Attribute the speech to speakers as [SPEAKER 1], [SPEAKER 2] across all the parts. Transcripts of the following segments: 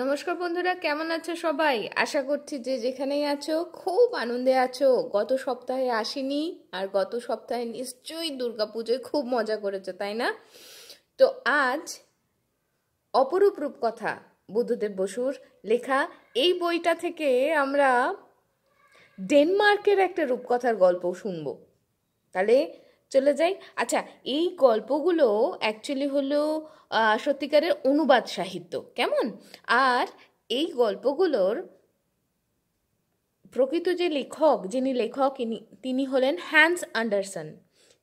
[SPEAKER 1] নমস্কার বন্ধুরা কেমন আছো সবাই আশা করছি যে যেখানেই আছো খুব আনন্দে আছো গত সপ্তাহে আসিনি আর গত সপ্তাহে নিশ্চয়ই দুর্গাপুজোয় খুব মজা করেছো তাই না তো আজ অপরূপ রূপকথা বুদ্ধদেব বসুর লেখা এই বইটা থেকে আমরা ডেনমার্কের একটা রূপকথার গল্প শুনব তাহলে চলে যাই আচ্ছা এই গল্পগুলো অ্যাকচুয়ালি হলো সত্যিকারের অনুবাদ সাহিত্য কেমন আর এই গল্পগুলোর প্রকৃত যে লেখক যিনি লেখক তিনি হলেন হ্যান্স আন্ডারসন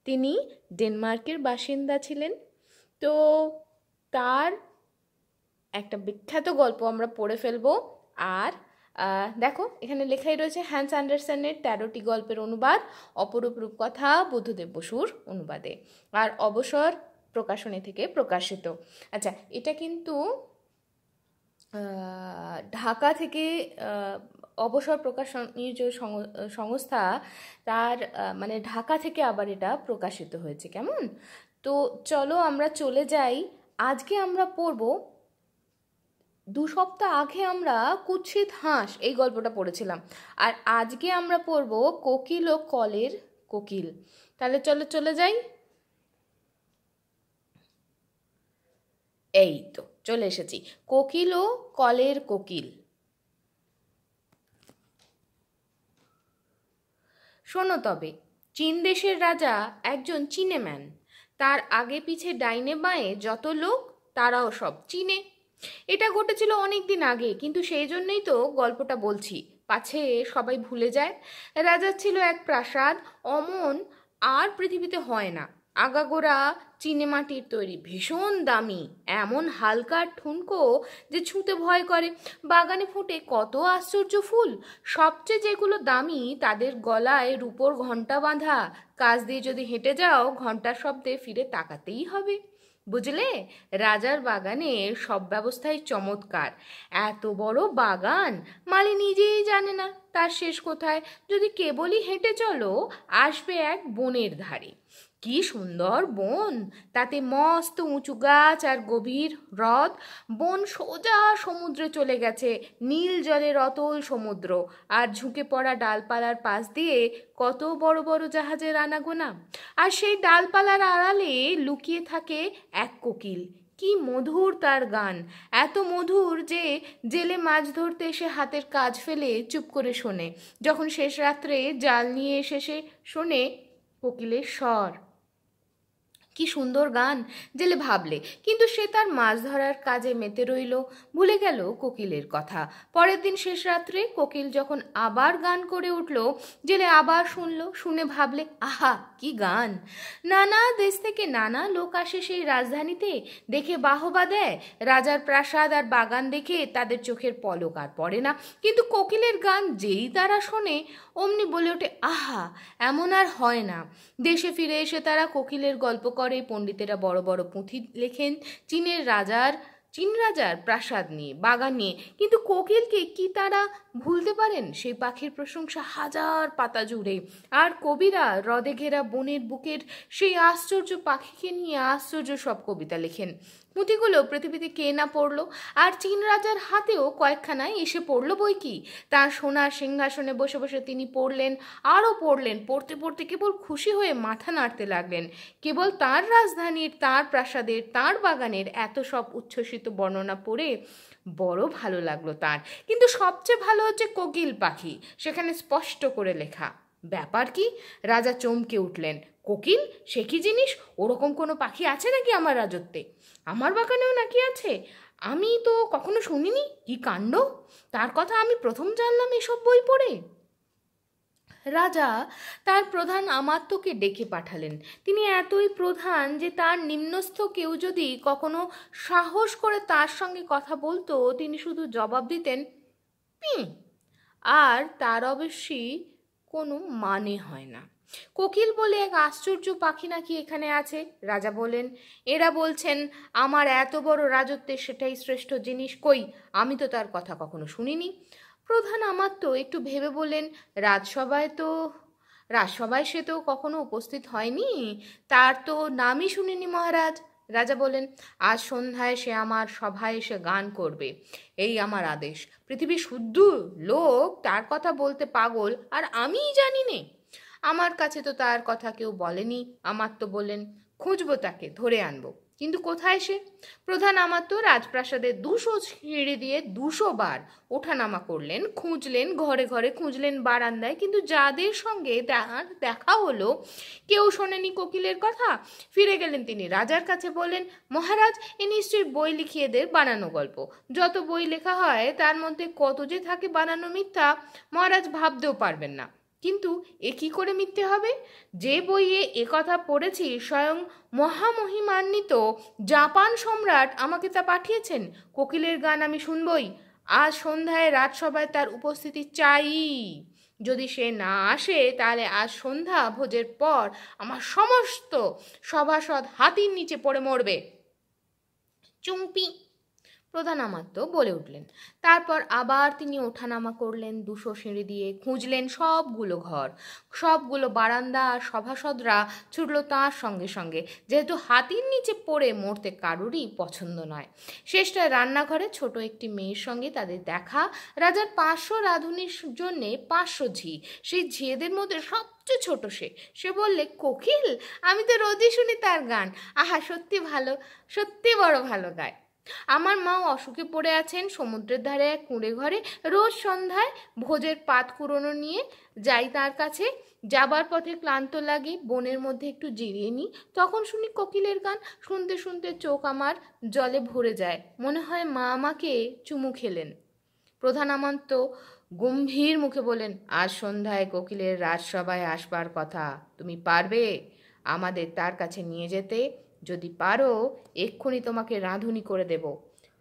[SPEAKER 1] তিনি ডেনমার্কের বাসিন্দা ছিলেন তো তার একটা বিখ্যাত গল্প আমরা পড়ে ফেলবো আর দেখো এখানে লেখাই রয়েছে হ্যান্স অ্যান্ডারসনের তেরোটি গল্পের অনুবাদ অপরূপ রূপকথা বুদ্ধদেব বসুর অনুবাদে আর অবসর প্রকাশনী থেকে প্রকাশিত আচ্ছা এটা কিন্তু ঢাকা থেকে অবসর প্রকাশনী যে সংস্থা তার মানে ঢাকা থেকে আবার এটা প্রকাশিত হয়েছে কেমন তো চলো আমরা চলে যাই আজকে আমরা পড়ব দু সপ্তাহ আগে আমরা কুৎসিত হাঁস এই গল্পটা পড়েছিলাম আর আজকে আমরা পড়ব কোকিল ও কলের কোকিল তাহলে চলো চলে যাই এই তো চলে এসেছি কোকিল ও কলের কোকিল শোনো তবে চীন দেশের রাজা একজন চিনেম্যান তার আগে পিছে ডাইনে বাঁয়ে যত লোক তারাও সব চিনে এটা ঘটেছিল অনেক দিন আগে কিন্তু সেই জন্যই তো গল্পটা বলছি পাছে সবাই ভুলে যায় রাজার ছিল এক প্রাসাদ অমন আর পৃথিবীতে হয় না আগাগোড়া চিনেমাটির তৈরি ভীষণ দামি এমন হালকা ঠুনকো যে ছুঁতে ভয় করে বাগানে ফুটে কত আশ্চর্য ফুল সবচেয়ে যেগুলো দামি তাদের গলায় রূপোর ঘণ্টা বাঁধা কাজ দিয়ে যদি হেঁটে যাও ঘণ্টার শব্দে ফিরে তাকাতেই হবে বুঝলে রাজার বাগানে সব ব্যবস্থাই চমৎকার এত বড় বাগান মালি নিজেই জানে না তার শেষ কোথায় যদি কেবলই হেঁটে চলো আসবে এক বনের ধারে কি সুন্দর বন তাতে মস্ত উঁচু গাছ আর গভীর হ্রদ বন সোজা সমুদ্রে চলে গেছে নীল জলের অতল সমুদ্র আর ঝুঁকে পড়া ডালপালার পাশ দিয়ে কত বড় বড় জাহাজের আনাগোনা আর সেই ডালপালার আড়ালে লুকিয়ে থাকে এক কোকিল কি মধুর তার গান এত মধুর যে জেলে মাছ ধরতে এসে হাতের কাজ ফেলে চুপ করে শোনে যখন শেষ রাত্রে জাল নিয়ে এসে সে শোনে কোকিলের স্বর কি সুন্দর গান জেলে ভাবলে কিন্তু সে তার মাছ ধরার কাজে মেতে রইল ভুলে গেল কোকিলের কথা পরের দিন শেষ রাত্রে কোকিল যখন আবার গান করে উঠল জেলে আবার শুনল শুনে ভাবলে আহা কি গান নানা দেশ থেকে নানা লোক আসে সেই রাজধানীতে দেখে বাহবা দেয় রাজার প্রাসাদ আর বাগান দেখে তাদের চোখের পলক আর পড়ে না কিন্তু কোকিলের গান যেই তারা শোনে অমনি বলে ওঠে আহা এমন আর হয় না দেশে ফিরে এসে তারা কোকিলের গল্প করে পরে পণ্ডিতেরা বড় বড় পুঁথি লেখেন চীনের রাজার চীন রাজার প্রাসাদ নিয়ে বাগান নিয়ে কিন্তু কোকিলকে কি তারা ভুলতে পারেন সেই পাখির প্রশংসা হাজার পাতা জুড়ে আর কবিরা হ্রদে ঘেরা বনের বুকের সেই আশ্চর্য পাখিকে নিয়ে আশ্চর্য সব কবিতা লেখেন পুঁথিগুলো পৃথিবীতে কে না পড়ল আর চীন রাজার হাতেও কয়েকখানায় এসে পড়ল বই কি তার সোনার সিংহাসনে বসে বসে তিনি পড়লেন আরও পড়লেন পড়তে পড়তে কেবল খুশি হয়ে মাথা নাড়তে লাগলেন কেবল তার রাজধানীর তার প্রাসাদের তার বাগানের এত সব উচ্ছ্বসিত বর্ণনা পড়ে বড় ভালো লাগলো তার কিন্তু সবচেয়ে ভালো হচ্ছে কোকিল পাখি সেখানে স্পষ্ট করে লেখা ব্যাপার কি রাজা চমকে উঠলেন কোকিল সে কি জিনিস ওরকম কোনো পাখি আছে নাকি আমার রাজত্বে আমার বাগানেও নাকি আছে আমি তো কখনো শুনিনি কি কাণ্ড তার কথা আমি প্রথম জানলাম এসব বই পড়ে রাজা তার প্রধান আমাত্যকে ডেকে পাঠালেন তিনি এতই প্রধান যে তার নিম্নস্থ কেউ যদি কখনো সাহস করে তার সঙ্গে কথা বলতো তিনি শুধু জবাব দিতেন পি আর তার অবশ্যই কোনো মানে হয় না কোকিল বলে এক আশ্চর্য পাখি নাকি এখানে আছে রাজা বলেন এরা বলছেন আমার এত বড় রাজত্বের সেটাই শ্রেষ্ঠ জিনিস কই আমি তো তার কথা কখনো শুনিনি প্রধান আমার তো একটু ভেবে বললেন রাজসভায় তো রাজসভায় সে তো কখনো উপস্থিত হয়নি তার তো নামই শুনিনি মহারাজ রাজা বলেন আজ সন্ধ্যায় সে আমার সভায় এসে গান করবে এই আমার আদেশ পৃথিবী শুদ্ধ লোক তার কথা বলতে পাগল আর আমিই জানি নে আমার কাছে তো তার কথা কেউ বলেনি আমার তো বললেন খুঁজবো তাকে ধরে আনবো কিন্তু কোথায় সে প্রধান আমার তো রাজপ্রাসাদে দুশো ছিঁড়ে দিয়ে দুশো বার ওঠানামা করলেন খুঁজলেন ঘরে ঘরে খুঁজলেন বারান্দায় কিন্তু যাদের সঙ্গে তার দেখা হলো কেউ শোনেনি কোকিলের কথা ফিরে গেলেন তিনি রাজার কাছে বললেন মহারাজ এ নিশ্চয়ই বই লিখিয়ে দে বানানো গল্প যত বই লেখা হয় তার মধ্যে কত যে থাকে বানানো মিথ্যা মহারাজ ভাবতেও পারবেন না কিন্তু এ কি করে মিথ্যে হবে যে বইয়ে একথা পড়েছি স্বয়ং মহামহিমান্বিত জাপান সম্রাট আমাকে তা পাঠিয়েছেন কোকিলের গান আমি শুনবই আজ সন্ধ্যায় রাজসভায় তার উপস্থিতি চাই যদি সে না আসে তাহলে আজ সন্ধ্যা ভোজের পর আমার সমস্ত সভাসদ হাতির নিচে পড়ে মরবে চুম্পি প্রধানামাত্য বলে উঠলেন তারপর আবার তিনি ওঠানামা করলেন দুশো সিঁড়ি দিয়ে খুঁজলেন সবগুলো ঘর সবগুলো বারান্দা আর সভাসদরা ছুটল তাঁর সঙ্গে সঙ্গে যেহেতু হাতির নিচে পড়ে মরতে কারোরই পছন্দ নয় শেষটায় রান্নাঘরে ছোট একটি মেয়ের সঙ্গে তাদের দেখা রাজার পাঁচশো রাঁধুনির জন্যে পাঁচশো ঝি সেই ঝিয়েদের মধ্যে সব সবচেয়ে ছোট সে সে বললে কোকিল আমি তো রোজই শুনি তার গান আহা সত্যি ভালো সত্যি বড় ভালো গায় আমার মাও অসুখে পড়ে আছেন সমুদ্রের ধারে এক কুঁড়ে ঘরে রোজ সন্ধ্যায় ভোজের পাত কুড়োনো নিয়ে যাই তার কাছে যাবার পথে ক্লান্ত লাগে বনের মধ্যে একটু জিরিয়ে নিই তখন শুনি কোকিলের গান শুনতে শুনতে চোখ আমার জলে ভরে যায় মনে হয় মা আমাকে চুমু খেলেন প্রধান আমন্ত গম্ভীর মুখে বলেন আজ সন্ধ্যায় কোকিলের রাজসভায় আসবার কথা তুমি পারবে আমাদের তার কাছে নিয়ে যেতে যদি পারো এক্ষুনি তোমাকে রাঁধুনি করে দেব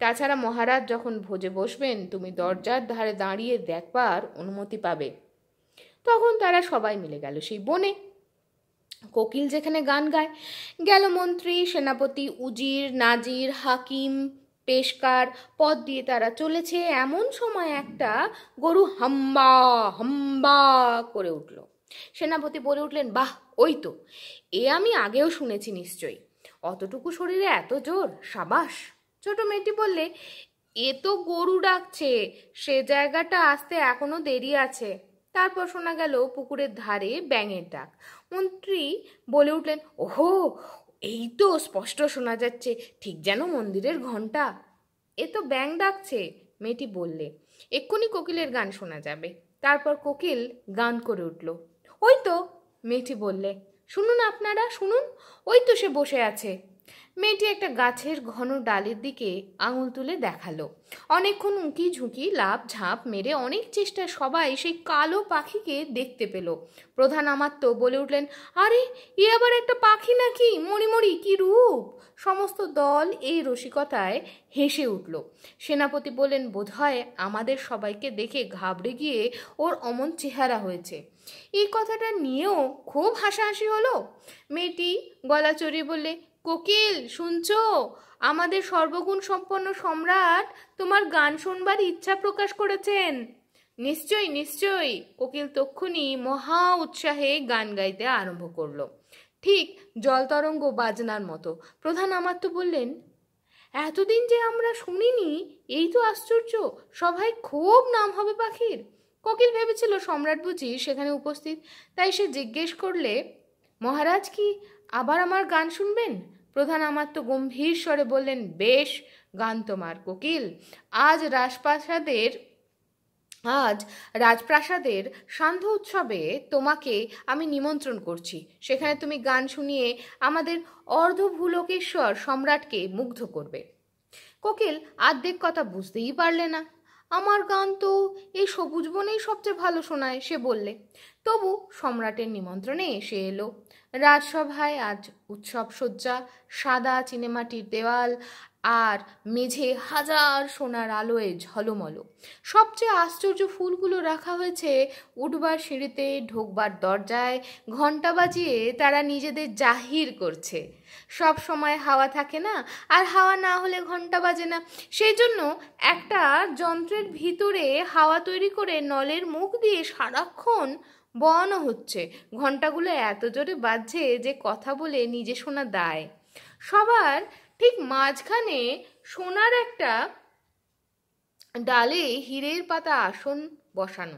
[SPEAKER 1] তাছাড়া মহারাজ যখন ভোজে বসবেন তুমি দরজার ধারে দাঁড়িয়ে দেখবার অনুমতি পাবে তখন তারা সবাই মিলে গেল সেই বনে কোকিল যেখানে গান গায় গেল মন্ত্রী সেনাপতি উজির নাজির হাকিম পেশকার পথ দিয়ে তারা চলেছে এমন সময় একটা গরু হাম্বা হাম্বা করে উঠল সেনাপতি বলে উঠলেন বাহ ওই তো এ আমি আগেও শুনেছি নিশ্চয়ই অতটুকু শরীরে এত জোর সাবাস ছোট মেয়েটি বললে এ তো গরু ডাকছে সে জায়গাটা আসতে এখনো দেরি আছে তারপর শোনা গেল পুকুরের ধারে ব্যাঙের ডাক মন্ত্রী বলে উঠলেন ওহো এই তো স্পষ্ট শোনা যাচ্ছে ঠিক যেন মন্দিরের ঘন্টা এ তো ব্যাং ডাকছে মেয়েটি বললে এক্ষুনি কোকিলের গান শোনা যাবে তারপর কোকিল গান করে উঠল ওই তো মেয়েটি বললে শুনুন আপনারা শুনুন ওই তো সে বসে আছে মেয়েটি একটা গাছের ঘন ডালের দিকে আঙুল তুলে দেখালো অনেকক্ষণ উঁকি ঝুঁকি লাভ ঝাঁপ মেরে অনেক চেষ্টায় সবাই সেই কালো পাখিকে দেখতে পেল প্রধান আমার তো বলে উঠলেন আরে এ আবার একটা পাখি নাকি মরিমরি কি রূপ সমস্ত দল এই রসিকতায় হেসে উঠল সেনাপতি বললেন বোধহয় আমাদের সবাইকে দেখে ঘাবড়ে গিয়ে ওর অমন চেহারা হয়েছে এই কথাটা নিয়েও খুব হাসাহাসি হলো মেয়েটি গলা চড়িয়ে বললে কোকিল শুনছ আমাদের সর্বগুণ সম্পন্ন সম্রাট তোমার গান শুনবার ইচ্ছা প্রকাশ করেছেন নিশ্চয়ই নিশ্চয়ই কোকিল তক্ষুনি মহা উৎসাহে গান গাইতে আরম্ভ করলো ঠিক জলতরঙ্গ বাজনার মতো প্রধান আমার তো বললেন এতদিন যে আমরা শুনিনি এই তো আশ্চর্য সবাই খুব নাম হবে পাখির কোকিল ভেবেছিল সম্রাট বুঝি সেখানে উপস্থিত তাই সে জিজ্ঞেস করলে মহারাজ কি আবার আমার গান শুনবেন প্রধান আমার তো গম্ভীর স্বরে বললেন বেশ গান তোমার কোকিল আজ রাজপ্রাসাদের আজ রাজপ্রাসাদের সান্ধ্য উৎসবে তোমাকে আমি নিমন্ত্রণ করছি সেখানে তুমি গান শুনিয়ে আমাদের অর্ধভূলকেশ্বর সম্রাটকে মুগ্ধ করবে কোকিল আর্ধেক কথা বুঝতেই পারলে না আমার গান তো এই সবুজ বনেই সবচেয়ে ভালো শোনায় সে বললে তবু সম্রাটের নিমন্ত্রণে এসে এলো রাজসভায় আজ উৎসব সজ্জা সাদা চিনেমাটির দেওয়াল আর মেঝে হাজার সোনার আলোয় ঝলমল সবচেয়ে আশ্চর্য ফুলগুলো রাখা হয়েছে উঠবার সিঁড়িতে ঢোকবার দরজায় ঘণ্টা বাজিয়ে তারা নিজেদের জাহির করছে সব সময় হাওয়া থাকে না আর হাওয়া না হলে ঘন্টা বাজে না সেই জন্য একটা যন্ত্রের ভিতরে হাওয়া তৈরি করে নলের মুখ দিয়ে সারাক্ষণ বনও হচ্ছে ঘন্টাগুলো এত জোরে বাজছে যে কথা বলে নিজে শোনা দায় সবার ঠিক মাঝখানে সোনার একটা ডালে হীরের পাতা আসন বসানো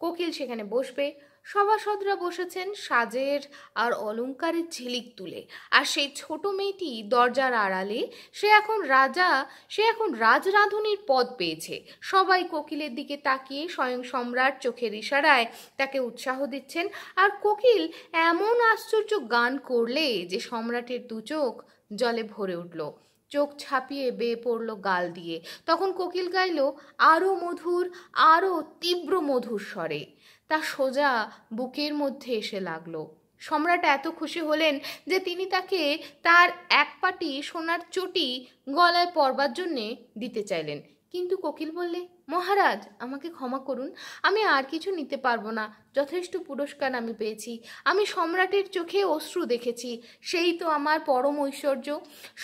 [SPEAKER 1] কোকিল সেখানে বসবে সভাসদরা বসেছেন সাজের আর অলঙ্কারের ঝিলিক তুলে আর সেই ছোট মেয়েটি দরজার আড়ালে সে এখন রাজা সে এখন রাজরাধুনির পদ পেয়েছে সবাই কোকিলের দিকে তাকিয়ে স্বয়ং সম্রাট চোখের ইশারায় তাকে উৎসাহ দিচ্ছেন আর কোকিল এমন আশ্চর্য গান করলে যে সম্রাটের দু চোখ জলে ভরে উঠল চোখ ছাপিয়ে বেয়ে পড়লো গাল দিয়ে তখন কোকিল গাইল আরও মধুর আরও তীব্র মধুর স্বরে তা সোজা বুকের মধ্যে এসে লাগলো সম্রাট এত খুশি হলেন যে তিনি তাকে তার এক পাটি সোনার চটি গলায় পরবার জন্যে দিতে চাইলেন কিন্তু কোকিল বললে মহারাজ আমাকে ক্ষমা করুন আমি আর কিছু নিতে পারবো না যথেষ্ট পুরস্কার আমি পেয়েছি আমি সম্রাটের চোখে অশ্রু দেখেছি সেই তো আমার পরম ঐশ্বর্য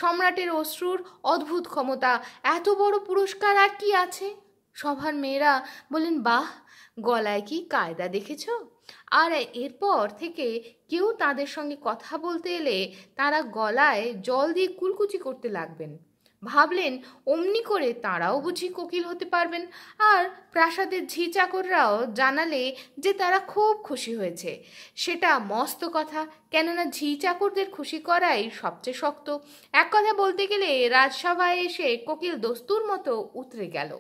[SPEAKER 1] সম্রাটের অশ্রুর অদ্ভুত ক্ষমতা এত বড় পুরস্কার আর কি আছে সভার মেয়েরা বললেন বাহ গলায় কি কায়দা দেখেছ আর এরপর থেকে কেউ তাদের সঙ্গে কথা বলতে এলে তারা গলায় জল দিয়ে কুলকুচি করতে লাগবেন ভাবলেন অমনি করে তারাও বুঝি কোকিল হতে পারবেন আর প্রাসাদের ঝি চাকররাও জানালে যে তারা খুব খুশি হয়েছে সেটা মস্ত কথা কেননা ঝি চাকরদের খুশি করাই সবচেয়ে শক্ত এক কথা বলতে গেলে রাজসভায় এসে কোকিল দস্তুর মতো উতরে গেল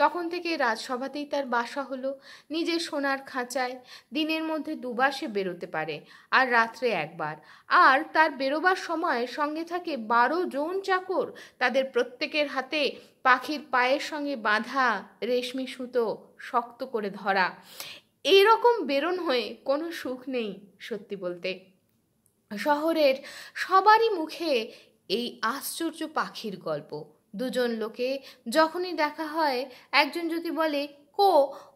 [SPEAKER 1] তখন থেকে রাজসভাতেই তার বাসা হলো নিজের সোনার খাঁচায় দিনের মধ্যে দুবার সে বেরোতে পারে আর রাত্রে একবার আর তার বেরোবার সময় সঙ্গে থাকে বারো জন চাকর তাদের প্রত্যেকের হাতে পাখির পায়ের সঙ্গে বাঁধা রেশমি সুতো শক্ত করে ধরা এইরকম বেরোন হয়ে কোনো সুখ নেই সত্যি বলতে শহরের সবারই মুখে এই আশ্চর্য পাখির গল্প দুজন লোকে যখনই দেখা হয় একজন যদি বলে কো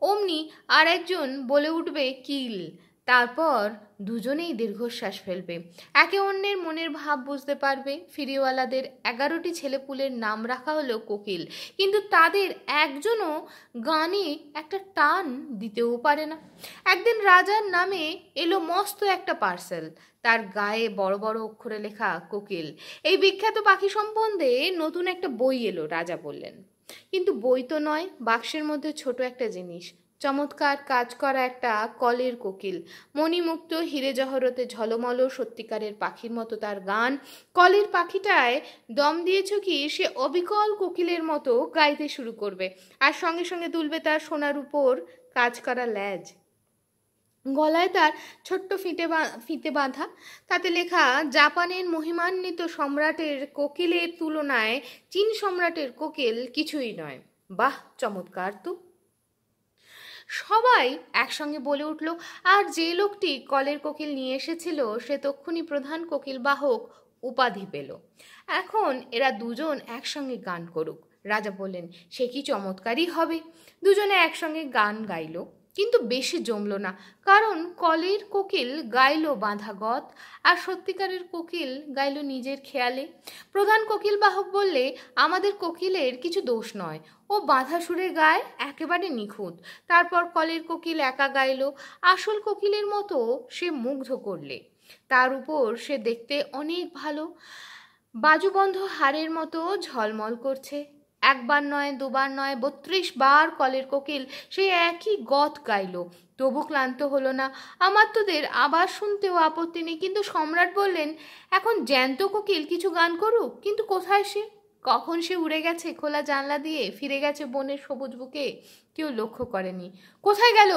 [SPEAKER 1] অমনি আর একজন বলে উঠবে কিল তারপর দুজনেই দীর্ঘশ্বাস ফেলবে একে অন্যের মনের ভাব বুঝতে পারবে ফিরিওয়ালাদের এগারোটি ছেলেপুলের নাম রাখা হলো কোকিল কিন্তু তাদের একজনও গানে একটা টান দিতেও পারে না একদিন রাজার নামে এলো মস্ত একটা পার্সেল তার গায়ে বড় বড় অক্ষরে লেখা কোকিল এই বিখ্যাত পাখি সম্বন্ধে নতুন একটা বই এলো রাজা বললেন কিন্তু বই তো নয় বাক্সের মধ্যে ছোট একটা জিনিস চমৎকার কাজ করা একটা কলের কোকিল মণিমুক্ত হিরে জহরতে ঝলমল সত্যিকারের পাখির মতো তার গান কলের পাখিটায় দম দিয়েছ কি সে অবিকল কোকিলের মতো গাইতে শুরু করবে আর সঙ্গে সঙ্গে তুলবে তার সোনার উপর কাজ করা ল্যাজ গলায় তার ছোট্ট ফিতে ফিতে বাঁধা তাতে লেখা জাপানের মহিমান্বিত সম্রাটের কোকিলের তুলনায় চীন সম্রাটের কোকিল কিছুই নয় বাহ চমৎকার তো সবাই একসঙ্গে বলে উঠল আর যে লোকটি কলের কোকিল নিয়ে এসেছিল সে তক্ষুনি প্রধান কোকিল বাহক উপাধি পেল এখন এরা দুজন একসঙ্গে গান করুক রাজা বললেন সে কি চমৎকারই হবে দুজনে একসঙ্গে গান গাইল কিন্তু বেশি জমল না কারণ কলের কোকিল গাইল বাঁধা গত আর সত্যিকারের কোকিল গাইল নিজের খেয়ালে প্রধান কোকিল বাহক বললে আমাদের কোকিলের কিছু দোষ নয় ও বাঁধা সুরে গায় একেবারে নিখুঁত তারপর কলের কোকিল একা গাইল আসল কোকিলের মতো সে মুগ্ধ করলে তার উপর সে দেখতে অনেক ভালো বাজুবন্ধ হারের মতো ঝলমল করছে একবার নয় দুবার নয় বত্রিশ বার কলের কোকিল সেই একই গত গাইল তবু ক্লান্ত হলো না আমার তোদের আবার শুনতেও আপত্তি নেই কিন্তু সম্রাট বললেন এখন জ্যান্ত কোকিল কিছু গান করুক কিন্তু কোথায় সে কখন সে উড়ে গেছে খোলা জানলা দিয়ে ফিরে গেছে বনের সবুজ বুকে কেউ লক্ষ্য করেনি কোথায় গেল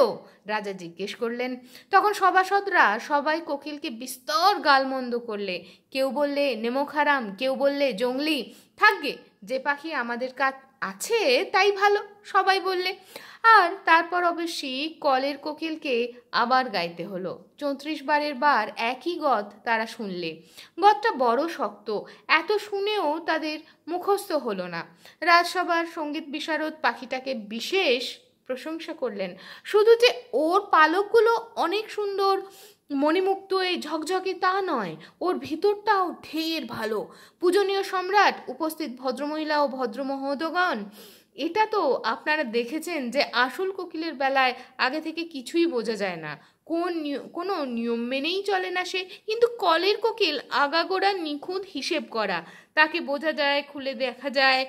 [SPEAKER 1] রাজা জিজ্ঞেস করলেন তখন সভাসদরা সবাই কোকিলকে বিস্তর গালমন্দ করলে কেউ বললে নেমোখারাম কেউ বললে জঙ্গলি থাকবে যে পাখি আমাদের কাছ আছে তাই ভালো সবাই বললে আর তারপর অবশ্যই কলের কোকিলকে আবার গাইতে হলো চৌত্রিশ বারের বার একই গদ তারা শুনলে গদটা বড় শক্ত এত শুনেও তাদের মুখস্থ হলো না রাজসভার সঙ্গীত বিশারদ পাখিটাকে বিশেষ প্রশংসা করলেন শুধু যে ওর পালকগুলো অনেক সুন্দর মণিমুক্ত এই ঝকঝকে তা নয় ওর ভিতরটাও ঢের ভালো পূজনীয় সম্রাট উপস্থিত ভদ্রমহিলা ও ভদ্রমহোদগণ এটা তো আপনারা দেখেছেন যে আসল কোকিলের বেলায় আগে থেকে কিছুই বোঝা যায় না কোন কোনো নিয়ম মেনেই চলে না সে কিন্তু কলের কোকিল আগাগোড়া নিখুঁত হিসেব করা তাকে বোঝা যায় খুলে দেখা যায়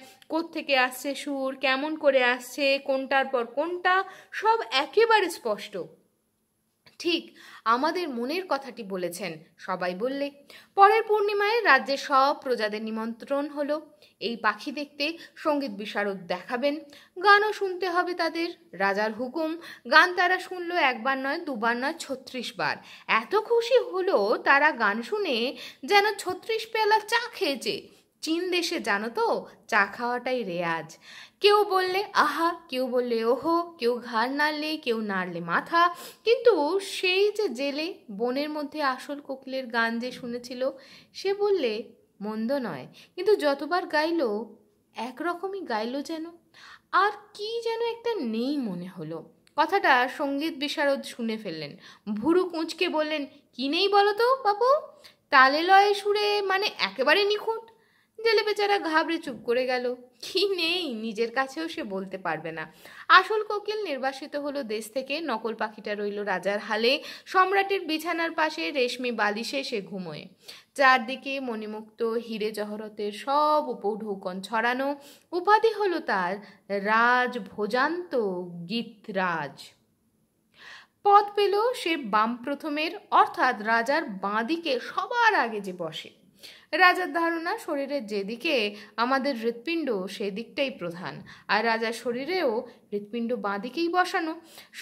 [SPEAKER 1] থেকে আসছে সুর কেমন করে আসছে কোনটার পর কোনটা সব একেবারে স্পষ্ট ঠিক আমাদের মনের কথাটি বলেছেন সবাই বললে পরের পূর্ণিমায় রাজ্যে সব প্রজাদের নিমন্ত্রণ হলো এই পাখি দেখতে সঙ্গীত বিশারদ দেখাবেন গানও শুনতে হবে তাদের রাজার হুকুম গান তারা শুনলো একবার নয় দুবার নয় ছত্রিশ বার এত খুশি হলো তারা গান শুনে যেন ছত্রিশ পেলা চা খেয়েছে চীন দেশে জানো তো চা খাওয়াটাই রেয়াজ কেউ বললে আহা কেউ বললে ওহো কেউ ঘাড় নাড়লে কেউ নাড়লে মাথা কিন্তু সেই যে জেলে বনের মধ্যে আসল কোকিলের গান যে শুনেছিল সে বললে মন্দ নয় কিন্তু যতবার গাইল একরকমই গাইল যেন আর কি যেন একটা নেই মনে হলো কথাটা সঙ্গীত বিশারদ শুনে ফেললেন ভুরু কুঁচকে বললেন কি নেই বলো তো বাবু তালে লয়ে সুরে মানে একেবারে নিখুঁত জেলে বেচারা ঘাবড়ে চুপ করে গেল কি নেই নিজের কাছেও সে বলতে পারবে না আসল কোকিল নির্বাসিত হলো দেশ থেকে নকল পাখিটা রইল রাজার হালে সম্রাটের বিছানার পাশে রেশমি বালিশে সে ঘুমোয় চারদিকে মণিমুক্ত হিরে জহরতের সব উপঢৌকন ছড়ানো উপাধি হলো তার রাজ ভোজান্ত গীতরাজ পথ পেল সে বাম প্রথমের অর্থাৎ রাজার বাঁদিকে সবার আগে যে বসে রাজার ধারণা শরীরের যেদিকে আমাদের হৃৎপিণ্ড সেদিকটাই প্রধান আর রাজার শরীরেও হৃৎপিণ্ড বাঁদিকেই বসানো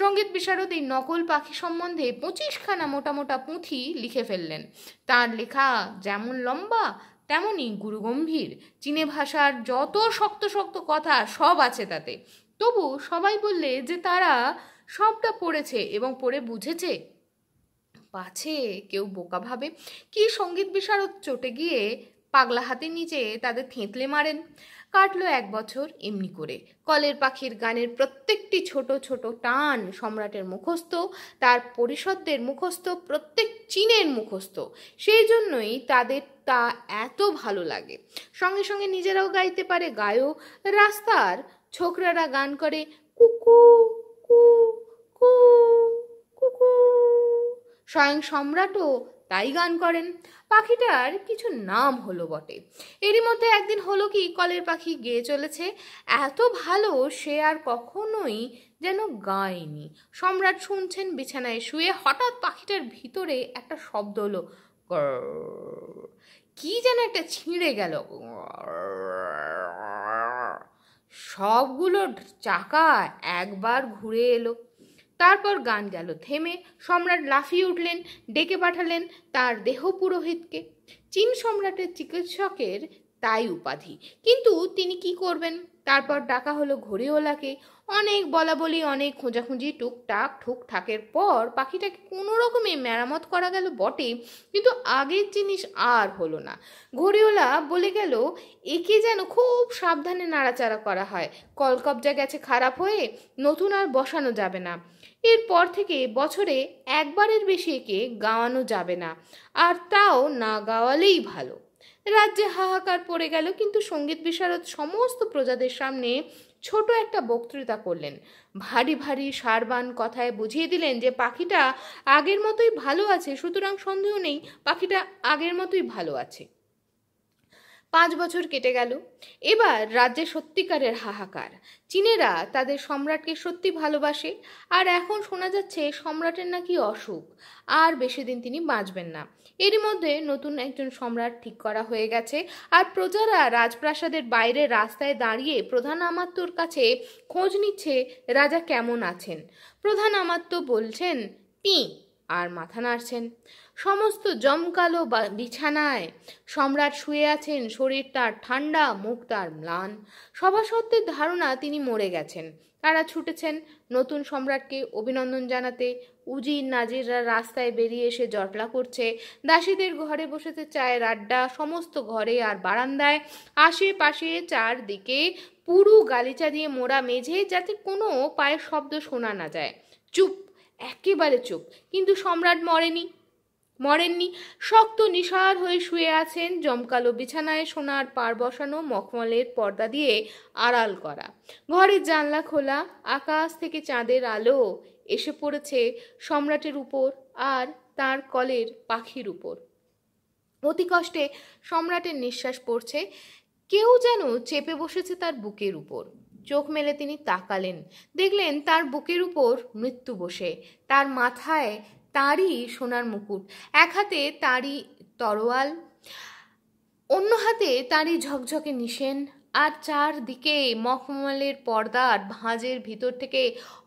[SPEAKER 1] সঙ্গীত বিশারদ এই নকল পাখি সম্বন্ধে পঁচিশখানা মোটা মোটা পুঁথি লিখে ফেললেন তার লেখা যেমন লম্বা তেমনই গুরুগম্ভীর চীনে ভাষার যত শক্ত শক্ত কথা সব আছে তাতে তবু সবাই বললে যে তারা সবটা পড়েছে এবং পড়ে বুঝেছে পাছে কেউ বোকা ভাবে কি সঙ্গীত বিশারদ চটে গিয়ে পাগলা হাতে নিচে তাদের থেঁতলে মারেন কাটলো এক বছর এমনি করে কলের পাখির গানের প্রত্যেকটি ছোট ছোট টান সম্রাটের মুখস্থ তার পরিষদদের মুখস্থ প্রত্যেক চীনের মুখস্থ সেই জন্যই তাদের তা এত ভালো লাগে সঙ্গে সঙ্গে নিজেরাও গাইতে পারে গায়ক রাস্তার ছোকরারা গান করে কুকু কু কু কুকু স্বয়ং সম্রাটও তাই গান করেন পাখিটার কিছু নাম হলো বটে এরই মধ্যে একদিন হলো কি কলের পাখি গেয়ে চলেছে এত ভালো সে আর কখনোই যেন গায়নি সম্রাট শুনছেন বিছানায় শুয়ে হঠাৎ পাখিটার ভিতরে একটা শব্দ হলো কি যেন একটা ছিঁড়ে গেল সবগুলোর চাকা একবার ঘুরে এলো তারপর গান গেল থেমে সম্রাট লাফিয়ে উঠলেন ডেকে পাঠালেন তার দেহ পুরোহিতকে চীন সম্রাটের চিকিৎসকের তাই উপাধি কিন্তু তিনি কি করবেন তারপর ডাকা হলো ঘড়িওয়ালাকে অনেক বলা বলি অনেক খোঁজাখুঁজি টুকটাক ঠুকঠাকের পর পাখিটাকে কোনো রকমে মেরামত করা গেল বটে কিন্তু আগের জিনিস আর হলো না ঘড়িওয়ালা বলে গেল একে যেন খুব সাবধানে নাড়াচাড়া করা হয় কলকবজা গেছে খারাপ হয়ে নতুন আর বসানো যাবে না এরপর থেকে বছরে একবারের বেশি একে গাওয়ানো যাবে না আর তাও না গাওয়ালেই ভালো রাজ্যে হাহাকার পড়ে গেল কিন্তু সঙ্গীত বিশারদ সমস্ত প্রজাদের সামনে ছোট একটা বক্তৃতা করলেন ভারী ভারী সারবান কথায় বুঝিয়ে দিলেন যে পাখিটা আগের মতোই ভালো আছে সুতরাং সন্দেহ নেই পাখিটা আগের মতোই ভালো আছে পাঁচ বছর কেটে গেল এবার রাজ্যে সত্যিকারের হাহাকার চীনেরা তাদের সম্রাটকে সত্যি ভালোবাসে আর এখন শোনা যাচ্ছে সম্রাটের নাকি অসুখ আর বেশি দিন তিনি বাঁচবেন না এরই মধ্যে নতুন একজন সম্রাট ঠিক করা হয়ে গেছে আর প্রজারা রাজপ্রাসাদের বাইরে রাস্তায় দাঁড়িয়ে প্রধান আমাত্যর কাছে খোঁজ নিচ্ছে রাজা কেমন আছেন প্রধান আমাত্য বলছেন পি আর মাথা নাড়ছেন সমস্ত জমকালো বিছানায় সম্রাট শুয়ে আছেন শরীর তার ঠান্ডা মুখ তার ম্লান সভাসত্ত্বের ধারণা তিনি মরে গেছেন তারা ছুটেছেন নতুন সম্রাটকে অভিনন্দন জানাতে উজি নাজিররা রাস্তায় বেরিয়ে এসে জটলা করছে দাসীদের ঘরে বসেতে চায়ের আড্ডা সমস্ত ঘরে আর বারান্দায় আশেপাশে চারদিকে পুরু গালিচা দিয়ে মোড়া মেঝে যাতে কোনো পায়ের শব্দ শোনা না যায় চুপ একেবারে চুপ কিন্তু সম্রাট মরেনি মরেননি শক্ত নিশার হয়ে শুয়ে আছেন জমকালো বিছানায় সোনার পার বসানো মখমলের পর্দা দিয়ে আড়াল করা ঘরের জানলা খোলা আকাশ থেকে চাঁদের আলো এসে পড়েছে সম্রাটের উপর আর তার কলের পাখির উপর অতি কষ্টে সম্রাটের নিঃশ্বাস পড়ছে কেউ যেন চেপে বসেছে তার বুকের উপর চোখ মেলে তিনি তাকালেন দেখলেন তার বুকের উপর মৃত্যু বসে তার মাথায় তারই সোনার মুকুট এক হাতে তারই তরোয়াল অন্য হাতে তারই ঝকঝকে নিশেন আর চারদিকে মখমলের পর্দার ভাঁজের ভিতর থেকে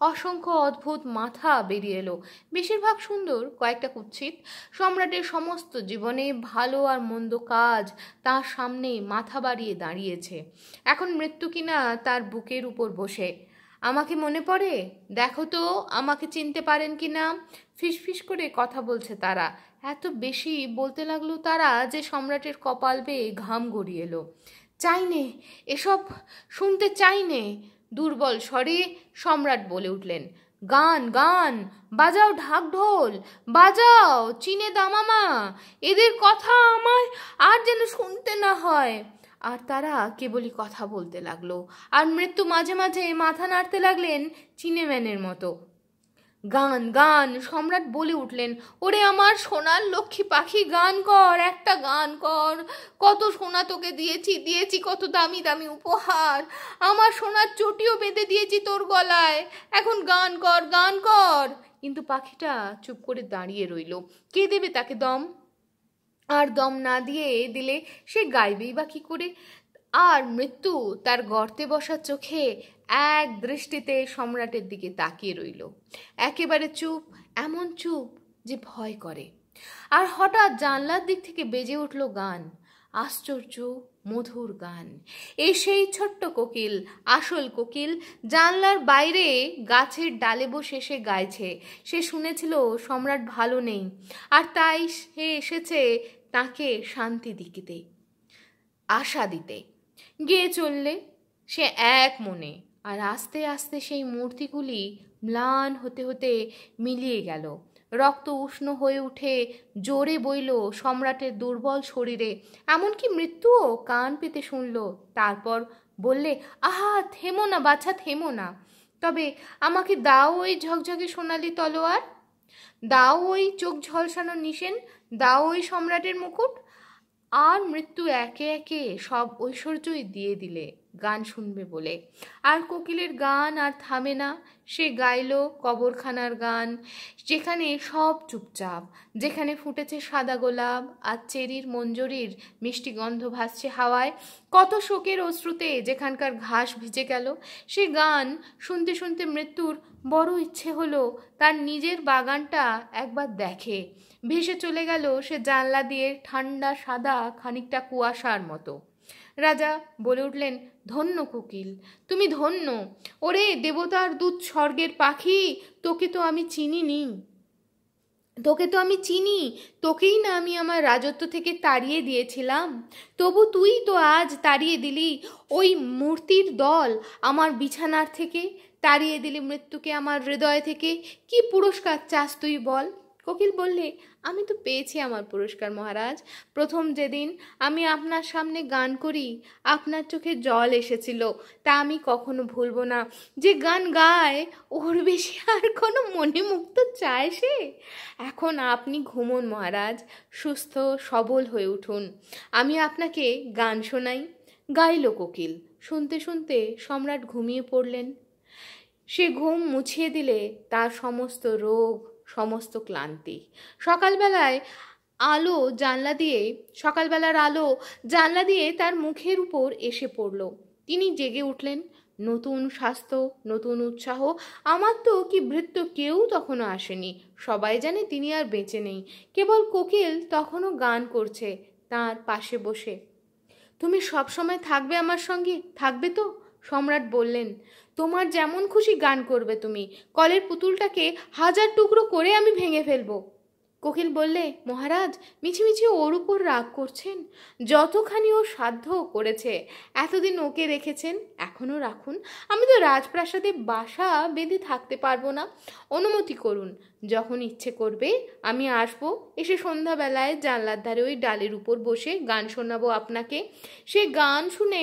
[SPEAKER 1] অসংখ্য অদ্ভুত মাথা বেরিয়ে এলো বেশিরভাগ সুন্দর কয়েকটা কুচ্ছিত সম্রাটের সমস্ত জীবনে ভালো আর মন্দ কাজ তার সামনে মাথা বাড়িয়ে দাঁড়িয়েছে এখন মৃত্যু কিনা তার বুকের উপর বসে আমাকে মনে পড়ে দেখো তো আমাকে চিনতে পারেন কি না ফিসফিস করে কথা বলছে তারা এত বেশি বলতে লাগলো তারা যে সম্রাটের কপাল বেয়ে ঘাম গড়িয়ে এলো চাইনে এসব শুনতে চাইনে দুর্বল স্বরে সম্রাট বলে উঠলেন গান গান বাজাও ঢাক ঢোল বাজাও চিনে দামামা এদের কথা আমায় আর যেন শুনতে না হয় আর তারা কেবলই কথা বলতে লাগলো আর মৃত্যু মাঝে মাঝে মাথা নাড়তে লাগলেন চিনেম্যানের মতো গান গান সম্রাট বলে উঠলেন ওরে আমার সোনার লক্ষ্মী পাখি গান কর একটা গান কর কত সোনা তোকে দিয়েছি দিয়েছি কত দামি দামি উপহার আমার সোনার চটিও বেঁধে দিয়েছি তোর গলায় এখন গান কর গান কর কিন্তু পাখিটা চুপ করে দাঁড়িয়ে রইল কে দেবে তাকে দম আর দম না দিয়ে দিলে সে গাইবেই বা কী করে আর মৃত্যু তার গর্তে বসা চোখে এক দৃষ্টিতে সম্রাটের দিকে তাকিয়ে রইল একেবারে চুপ এমন চুপ যে ভয় করে আর হঠাৎ জানলার দিক থেকে বেজে উঠল গান আশ্চর্য মধুর গান এ সেই ছোট্ট কোকিল আসল কোকিল জানলার বাইরে গাছের ডালে বসে সে গাইছে সে শুনেছিল সম্রাট ভালো নেই আর তাই সে এসেছে তাকে শান্তি দিকিতে আশা দিতে গিয়ে চললে সে এক মনে আর আস্তে আস্তে সেই মূর্তিগুলি ম্লান হতে হতে মিলিয়ে গেল রক্ত উষ্ণ হয়ে উঠে জোরে বইল সম্রাটের দুর্বল শরীরে এমনকি মৃত্যুও কান পেতে শুনল তারপর বললে আহা থেমো না বাছা থেমো না তবে আমাকে দাও ওই ঝকঝকে সোনালি তলোয়ার দাও ওই চোখ ঝলসানো নিশেন দাও ওই সম্রাটের মুকুট আর মৃত্যু একে একে সব ঐশ্বর্যই দিয়ে দিলে গান শুনবে বলে আর কোকিলের গান আর থামে না সে গাইল কবরখানার গান যেখানে সব চুপচাপ যেখানে ফুটেছে সাদা গোলাপ আর চেরির মঞ্জরির মিষ্টি গন্ধ ভাসছে হাওয়ায় কত শোকের অশ্রুতে যেখানকার ঘাস ভিজে গেল সে গান শুনতে শুনতে মৃত্যুর বড় ইচ্ছে হলো তার নিজের বাগানটা একবার দেখে ভেসে চলে গেল সে জানলা দিয়ে ঠান্ডা সাদা খানিকটা কুয়াশার মতো রাজা বলে উঠলেন ধন্য কোকিল তুমি ধন্য ওরে দেবতার দুধ স্বর্গের পাখি তোকে তো আমি চিনি নি তোকে তো আমি চিনি তোকেই না আমি আমার রাজত্ব থেকে তাড়িয়ে দিয়েছিলাম তবু তুই তো আজ তাড়িয়ে দিলি ওই মূর্তির দল আমার বিছানার থেকে তাড়িয়ে দিলি মৃত্যুকে আমার হৃদয় থেকে কি পুরস্কার চাস তুই বল কোকিল বললে আমি তো পেয়েছি আমার পুরস্কার মহারাজ প্রথম যেদিন আমি আপনার সামনে গান করি আপনার চোখে জল এসেছিল তা আমি কখনো ভুলব না যে গান গায় ওর বেশি আর কোনো মনে মুক্ত চায় সে এখন আপনি ঘুমন মহারাজ সুস্থ সবল হয়ে উঠুন আমি আপনাকে গান শোনাই গাইল কোকিল শুনতে শুনতে সম্রাট ঘুমিয়ে পড়লেন সে ঘুম মুছিয়ে দিলে তার সমস্ত রোগ সমস্ত ক্লান্তি সকালবেলায় আলো জানলা দিয়ে সকালবেলার আলো জানলা দিয়ে তার মুখের উপর এসে পড়ল তিনি জেগে উঠলেন নতুন স্বাস্থ্য নতুন উৎসাহ আমার তো কি ভৃত্য কেউ তখনও আসেনি সবাই জানে তিনি আর বেঁচে নেই কেবল কোকিল তখনও গান করছে তার পাশে বসে তুমি সব সময় থাকবে আমার সঙ্গে থাকবে তো সম্রাট বললেন তোমার যেমন খুশি গান করবে তুমি কলের পুতুলটাকে হাজার টুকরো করে আমি ভেঙে ফেলবো কোকিল বললে মহারাজ মিছিমিছি ওর উপর রাগ করছেন যতখানি ও সাধ্য করেছে এতদিন ওকে রেখেছেন এখনও রাখুন আমি তো রাজপ্রাসাদে বাসা বেঁধে থাকতে পারবো না অনুমতি করুন যখন ইচ্ছে করবে আমি আসবো এসে সন্ধ্যাবেলায় জানলার ধারে ওই ডালের উপর বসে গান শোনাবো আপনাকে সে গান শুনে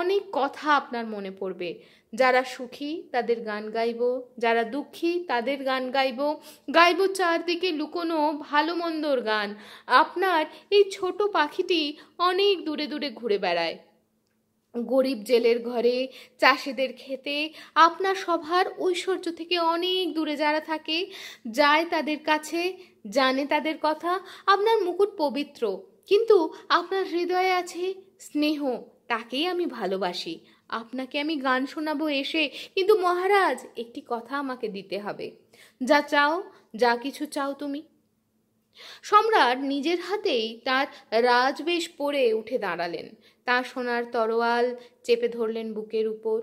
[SPEAKER 1] অনেক কথা আপনার মনে পড়বে যারা সুখী তাদের গান গাইব যারা দুঃখী তাদের গান গাইব গাইব চারদিকে লুকোনো ভালো মন্দর গান আপনার এই ছোট পাখিটি অনেক দূরে দূরে ঘুরে বেড়ায় গরিব জেলের ঘরে চাষিদের খেতে আপনার সভার ঐশ্বর্য থেকে অনেক দূরে যারা থাকে যায় তাদের কাছে জানে তাদের কথা আপনার মুকুট পবিত্র কিন্তু আপনার হৃদয়ে আছে স্নেহ তাকেই আমি ভালোবাসি আপনাকে আমি গান শোনাবো এসে কিন্তু মহারাজ একটি কথা আমাকে দিতে হবে যা চাও যা কিছু চাও তুমি সম্রাট নিজের হাতেই তার রাজবেশ পরে উঠে দাঁড়ালেন তা সোনার তরোয়াল চেপে ধরলেন বুকের উপর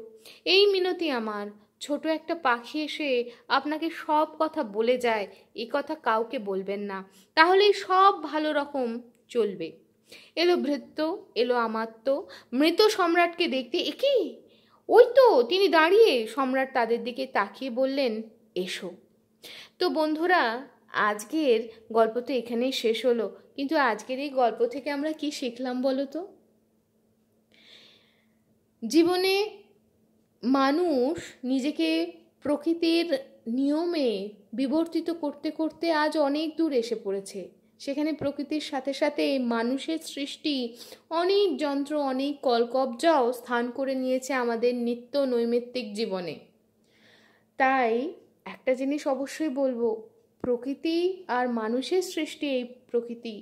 [SPEAKER 1] এই মিনতি আমার ছোট একটা পাখি এসে আপনাকে সব কথা বলে যায় এ কথা কাউকে বলবেন না তাহলে সব ভালো রকম চলবে এলো ভৃত্য এলো আমাত্য মৃত সম্রাটকে দেখতে একি ওই তো তিনি দাঁড়িয়ে সম্রাট তাদের দিকে তাকিয়ে বললেন এসো তো বন্ধুরা আজকের গল্প তো এখানেই শেষ হলো কিন্তু আজকের এই গল্প থেকে আমরা কি শিখলাম বলো তো জীবনে মানুষ নিজেকে প্রকৃতির নিয়মে বিবর্তিত করতে করতে আজ অনেক দূর এসে পড়েছে সেখানে প্রকৃতির সাথে সাথে মানুষের সৃষ্টি অনেক যন্ত্র অনেক কলকবজাও স্থান করে নিয়েছে আমাদের নিত্য নৈমিত্তিক জীবনে তাই একটা জিনিস অবশ্যই বলবো প্রকৃতি আর মানুষের সৃষ্টি এই প্রকৃতি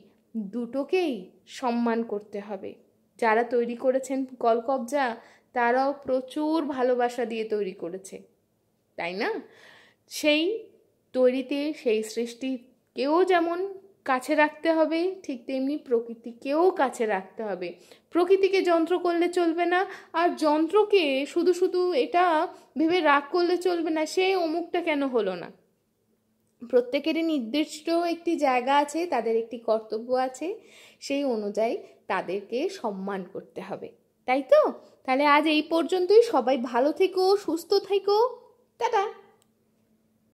[SPEAKER 1] দুটোকেই সম্মান করতে হবে যারা তৈরি করেছেন কলকবজা তারাও প্রচুর ভালোবাসা দিয়ে তৈরি করেছে তাই না সেই তৈরিতে সেই সৃষ্টিকেও যেমন কাছে রাখতে হবে ঠিক তেমনি প্রকৃতিকেও কাছে রাখতে হবে প্রকৃতিকে যন্ত্র করলে চলবে না আর যন্ত্রকে শুধু শুধু এটা ভেবে রাগ করলে চলবে না সে অমুকটা কেন হলো না প্রত্যেকেরই নির্দিষ্ট একটি জায়গা আছে তাদের একটি কর্তব্য আছে সেই অনুযায়ী তাদেরকে সম্মান করতে হবে তাই তো তাহলে আজ এই পর্যন্তই সবাই ভালো থেকো সুস্থ থেকো টাটা